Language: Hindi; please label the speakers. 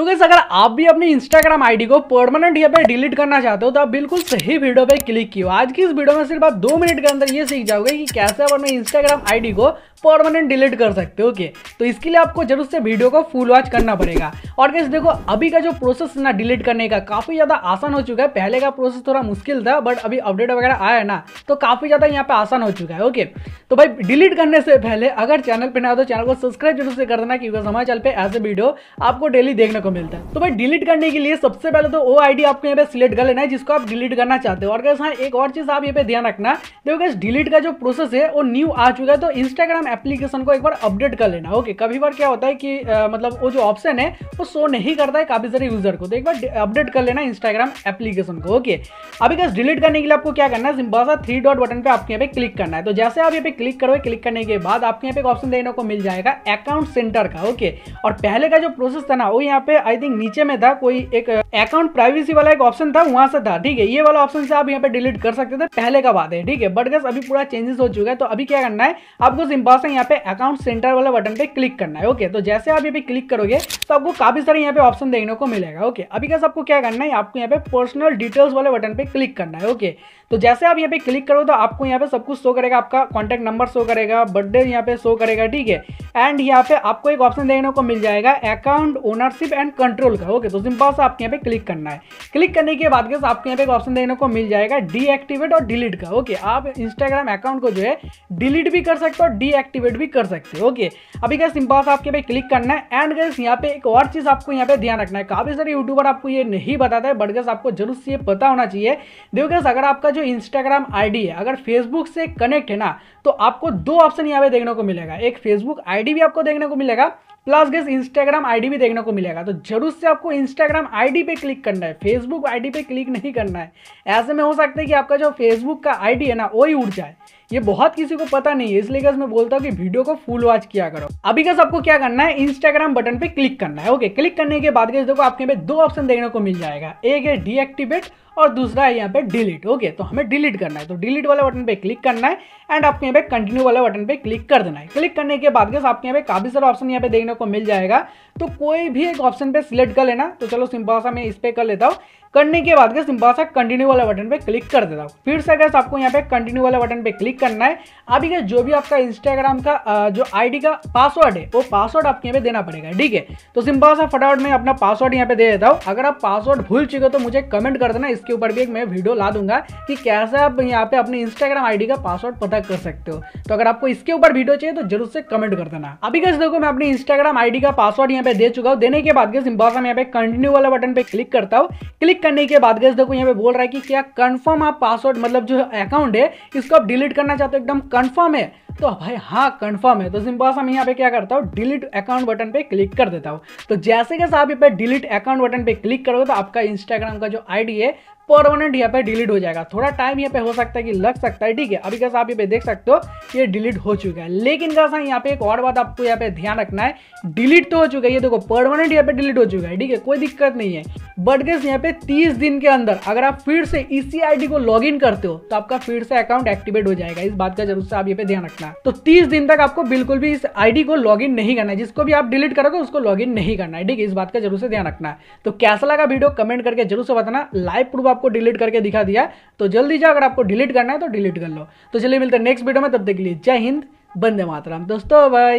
Speaker 1: तो कैसे अगर आप भी अपनी इंस्टाग्राम आईडी को परमानेंट यहाँ पे डिलीट करना चाहते हो तो आप बिल्कुल सही वीडियो पे क्लिक कियो आज की इस वीडियो में सिर्फ आप दो मिनट के अंदर ये सीख जाओगे कि कैसे आप अपने इंस्टाग्राम आईडी को परमानेंट डिलीट कर सकते हो ओके तो इसके लिए आपको जरूर से वीडियो को फुल वॉच करना पड़ेगा और कैसे देखो अभी का जो प्रोसेस ना डिलीट करने का काफ़ी ज़्यादा आसान हो चुका है पहले का प्रोसेस थोड़ा मुश्किल था बट अभी अपडेट वगैरह आया ना तो काफ़ी ज़्यादा यहाँ पे आसान हो चुका है ओके तो भाई डिलीट करने से पहले अगर चैनल पर ना तो चैनल को सब्सक्राइब जरूर से कर देना क्योंकि हमारे चैनल पर ऐसे वीडियो आपको डेली देखने को मिलता है तो भाई डिलीट करने के लिए सबसे पहले तो वो आईडी आपको यहाँ पे सिलेक्ट कर लेना है जिसको आप डिलीट करना चाहते हो और कैसे हाँ एक और चीज़ आप यहाँ पे ध्यान रखना देखो कैसे डिलीट का जो प्रोसेस है वो न्यू आ चुका है तो इंस्टाग्राम एप्लीकेशन को एक बार अपडेट कर लेना ओके कभी बार क्या होता है कि आ, मतलब वो जो ऑप्शन है वो शो नहीं करता है काफ़ी सारे यूज़र को तो एक बार अपडेट कर लेना इंस्टाग्राम एप्लीकेशन को ओके अभी कैसे डिलीट करने के लिए आपको क्या करना है सिंपल सा थ्री डॉट बटन पर आपके यहाँ पे क्लिक करना है तो जैसे आप यहाँ पे क्लिक करोगे क्लिक करने के बाद आपके यहाँ पे एक ऑप्शन देखने को मिल जाएगा अकाउंट सेंटर का ओके और पहले का जो प्रोसेस था ना वो यहाँ पे आई थिंक नीचे में था कोई एक अकाउंट प्राइवेसी वाला एक ऑप्शन था वहां से था ठीक है ये वाला ऑप्शन से आप यहाँ पे डिलीट कर सकते थे पहले का बात है ठीक है बट गैस अभी पूरा चेंजेस हो चुका है तो अभी क्या करना है आपको सिंपल थोड़ा सा यहाँ पे अकाउंट सेंटर वाला बटन पे क्लिक करना है ओके तो जैसे आप यहाँ पे क्लिक करोगे तो आपको काफ़ी सारे यहाँ पे ऑप्शन देखने को मिलेगा ओके अभी कैसे आपको क्या करना है आपको यहाँ पे पर्सनल डिटेल्स वाले बटन पे क्लिक करना है ओके तो जैसे आप यहाँ पे क्लिक करो तो आपको यहाँ पे सब कुछ शो करेगा आपका कॉन्टैक्ट नंबर शो करेगा बर्थडे यहाँ पे शो करेगा ठीक है एंड यहाँ पे आपको एक ऑप्शन देखने को मिल जाएगा अकाउंट ओनरशिप एंड कंट्रोल का ओके तो सिंपल से आपके यहाँ पे क्लिक करना है क्लिक करने के बाद कैसे आपको यहाँ पे एक ऑप्शन देखने को मिल जाएगा डीएक्टिवेट और डिलीट का ओके आप इंस्टाग्राम अकाउंट को जो है डिलीट भी कर सकते हो डीएक्टिव एक्टिवेट भी कर सकते हो ओके अभी क्या सिंपल सा आपके पे क्लिक करना है एंड गैस यहाँ पे एक और चीज़ आपको यहाँ पे ध्यान रखना है काफ़ी सारे यूट्यूबर आपको ये नहीं बताता है बट गैस आपको जरूर से ये पता होना चाहिए देखो गैस अगर आपका जो इंस्टाग्राम आई है अगर फेसबुक से कनेक्ट है ना तो आपको दो ऑप्शन यहाँ पे देखने को मिलेगा एक फेसबुक आई भी आपको देखने को मिलेगा प्लस गैस इंस्टाग्राम आईडी भी देखने को मिलेगा तो जरूर से आपको इंस्टाग्राम आईडी पे क्लिक करना है फेसबुक आईडी पे क्लिक नहीं करना है ऐसे में हो सकता है कि आपका जो फेसबुक का आईडी है ना वही उड़ जाए ये बहुत किसी को पता नहीं है इसलिए मैं बोलता हूँ कि वीडियो को फुल वॉच किया करो अभी का सबको क्या करना है इंस्टाग्राम बटन पे क्लिक करना है ओके क्लिक करने के बाद देखो आपके पे दो ऑप्शन देखने को मिल जाएगा एक है डीएक्टिवेट और दूसरा है यहाँ पे डिलीट ओके तो हमें डिलीट करना है तो डिलीट वाले बटन पे क्लिक करना है एंड आपके यहाँ पे कंटिन्यू वाले बटन पे क्लिक कर देना है क्लिक करने के बाद गैस आपके यहाँ पे काफ़ी सारे ऑप्शन यहाँ पे देखने को मिल जाएगा तो कोई भी एक ऑप्शन पे सिलेक्ट कर लेना तो चलो सिंपल सा मैं इस पर कर लेता हूँ करने के बाद सिंपल सा कंटिन्यू वाला बटन पे क्लिक कर देता हूँ फिर से गैस आपको यहाँ पे कंटिन्यू वाला बटन पे क्लिक करना है अभी जो भी आपका इंस्टाग्राम का जो आईडी का पासवर्ड है वो पासवर्ड आपके यहाँ पे देना पड़ेगा ठीक है तो सिंपल सा फटाफट में अपना पासवर्ड यहाँ पे दे देता हूँ अगर आप पासवर्ड भूल चुके हो तो मुझे कमेंट कर देना इसके ऊपर भी एक मैं वीडियो ला दूंगा कि कैसे आप यहाँ पे अपने इंस्टाग्राम आईडी का पासवर्ड पता कर सकते हो तो अगर आपको इसके ऊपर वीडियो चाहिए तो जरूर से कमेंट कर देना अभी कैसे देखो मैं अपने इंस्टाग्राम आईडी का पासवर्ड यहाँ पे दे चुका हूँ देने के बाद सिंपल सा मैं यहाँ पे कंटिन्यू वाला बटन पे क्लिक करता हूँ क्लिक करने के बाद गैस देखो यहाँ पे बोल रहा है कि क्या कंफर्म आप पासवर्ड मतलब जो अकाउंट है इसको आप डिलीट करना चाहते हो एकदम कंफर्म है तो भाई हाँ कंफर्म है तो सिंपल सा मैं यहाँ पे क्या करता हूँ डिलीट अकाउंट बटन पे क्लिक कर देता हूँ तो जैसे कैसे आप यहाँ पे डिलीट अकाउंट बटन पे क्लिक करोगे तो आपका इंस्टाग्राम का जो आईडी है परमानेंट यहाँ पे डिलीट हो जाएगा थोड़ा टाइम यहाँ पे हो सकता है कि लग सकता है ठीक है अभी कैसे आप यहाँ पे देख सकते हो ये डिलीट हो चुका है लेकिन कैसा हाँ, यहाँ पे एक और बात आपको यहाँ पे ध्यान रखना है डिलीट तो हो चुका है ये देखो परमानेंट यहाँ पे डिलीट हो चुका है ठीक है कोई दिक्कत नहीं है बट गैस यहाँ पे तीस दिन के अंदर अगर आप फिर से इसी आई को लॉग करते हो तो आपका फिर से अकाउंट एक्टिवेट हो जाएगा इस बात का जरूर से आप ये पे ध्यान रखना है तो तीस दिन तक आपको बिल्कुल भी इस आईडी को लॉग नहीं करना है जिसको भी आप डिलीट करोगे उसको लॉग नहीं करना है ठीक है इस बात का जरूर से ध्यान रखना है तो कैसा लगा वीडियो कमेंट करके जरूर से बताना लाइव प्रूफ आपको डिलीट करके दिखा दिया तो जल्दी जाओ अगर आपको डिलीट करना है तो डिलीट कर लो तो चलिए मिलते हैं नेक्स्ट वीडियो में तब देख लीजिए जय हिंद बंदे मातराम दोस्तों भाई